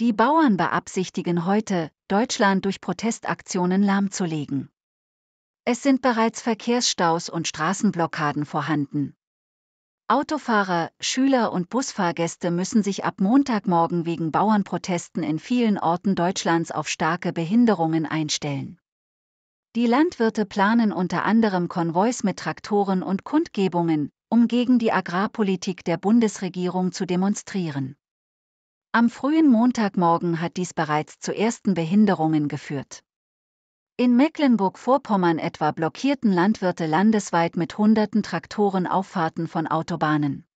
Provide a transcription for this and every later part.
Die Bauern beabsichtigen heute, Deutschland durch Protestaktionen lahmzulegen. Es sind bereits Verkehrsstaus und Straßenblockaden vorhanden. Autofahrer, Schüler und Busfahrgäste müssen sich ab Montagmorgen wegen Bauernprotesten in vielen Orten Deutschlands auf starke Behinderungen einstellen. Die Landwirte planen unter anderem Konvois mit Traktoren und Kundgebungen, um gegen die Agrarpolitik der Bundesregierung zu demonstrieren. Am frühen Montagmorgen hat dies bereits zu ersten Behinderungen geführt. In Mecklenburg-Vorpommern etwa blockierten Landwirte landesweit mit hunderten Traktoren Auffahrten von Autobahnen.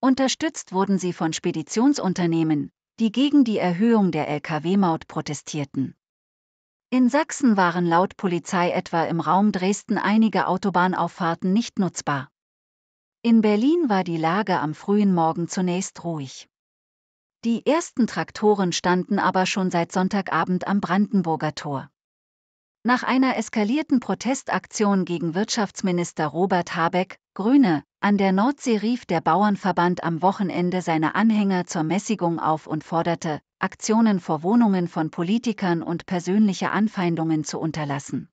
Unterstützt wurden sie von Speditionsunternehmen, die gegen die Erhöhung der Lkw-Maut protestierten. In Sachsen waren laut Polizei etwa im Raum Dresden einige Autobahnauffahrten nicht nutzbar. In Berlin war die Lage am frühen Morgen zunächst ruhig. Die ersten Traktoren standen aber schon seit Sonntagabend am Brandenburger Tor. Nach einer eskalierten Protestaktion gegen Wirtschaftsminister Robert Habeck, Grüne, an der Nordsee rief der Bauernverband am Wochenende seine Anhänger zur Mäßigung auf und forderte, Aktionen vor Wohnungen von Politikern und persönliche Anfeindungen zu unterlassen.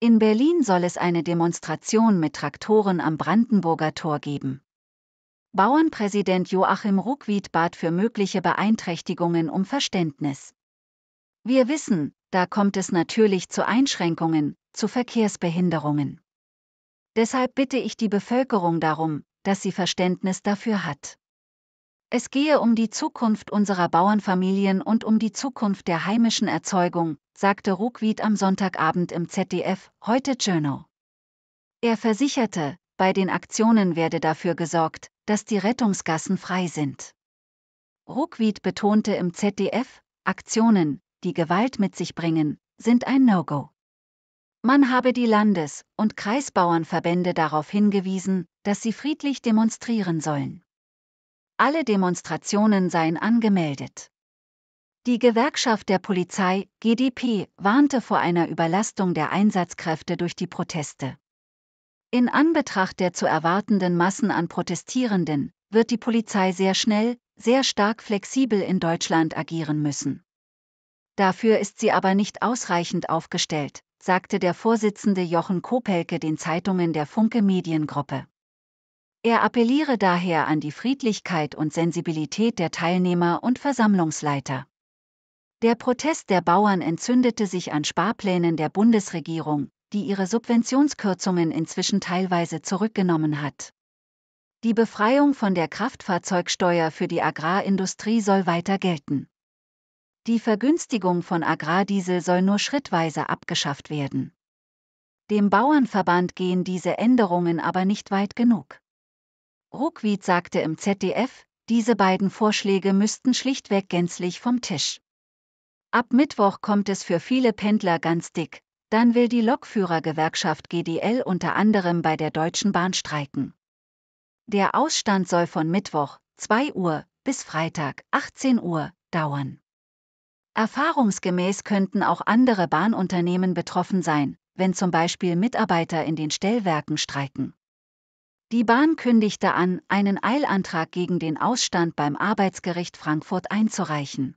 In Berlin soll es eine Demonstration mit Traktoren am Brandenburger Tor geben. Bauernpräsident Joachim Ruckwied bat für mögliche Beeinträchtigungen um Verständnis. Wir wissen, da kommt es natürlich zu Einschränkungen, zu Verkehrsbehinderungen. Deshalb bitte ich die Bevölkerung darum, dass sie Verständnis dafür hat. Es gehe um die Zukunft unserer Bauernfamilien und um die Zukunft der heimischen Erzeugung, sagte Ruckwied am Sonntagabend im ZDF, heute Journal. Er versicherte, bei den Aktionen werde dafür gesorgt, dass die Rettungsgassen frei sind. Ruckwied betonte im ZDF, Aktionen, die Gewalt mit sich bringen, sind ein No-Go. Man habe die Landes- und Kreisbauernverbände darauf hingewiesen, dass sie friedlich demonstrieren sollen. Alle Demonstrationen seien angemeldet. Die Gewerkschaft der Polizei, GDP, warnte vor einer Überlastung der Einsatzkräfte durch die Proteste. In Anbetracht der zu erwartenden Massen an Protestierenden wird die Polizei sehr schnell, sehr stark flexibel in Deutschland agieren müssen. Dafür ist sie aber nicht ausreichend aufgestellt, sagte der Vorsitzende Jochen Kopelke den Zeitungen der Funke Mediengruppe. Er appelliere daher an die Friedlichkeit und Sensibilität der Teilnehmer und Versammlungsleiter. Der Protest der Bauern entzündete sich an Sparplänen der Bundesregierung, die ihre Subventionskürzungen inzwischen teilweise zurückgenommen hat. Die Befreiung von der Kraftfahrzeugsteuer für die Agrarindustrie soll weiter gelten. Die Vergünstigung von Agrardiesel soll nur schrittweise abgeschafft werden. Dem Bauernverband gehen diese Änderungen aber nicht weit genug. Ruckwied sagte im ZDF, diese beiden Vorschläge müssten schlichtweg gänzlich vom Tisch. Ab Mittwoch kommt es für viele Pendler ganz dick dann will die Lokführergewerkschaft GDL unter anderem bei der Deutschen Bahn streiken. Der Ausstand soll von Mittwoch 2 Uhr bis Freitag 18 Uhr dauern. Erfahrungsgemäß könnten auch andere Bahnunternehmen betroffen sein, wenn zum Beispiel Mitarbeiter in den Stellwerken streiken. Die Bahn kündigte an, einen Eilantrag gegen den Ausstand beim Arbeitsgericht Frankfurt einzureichen.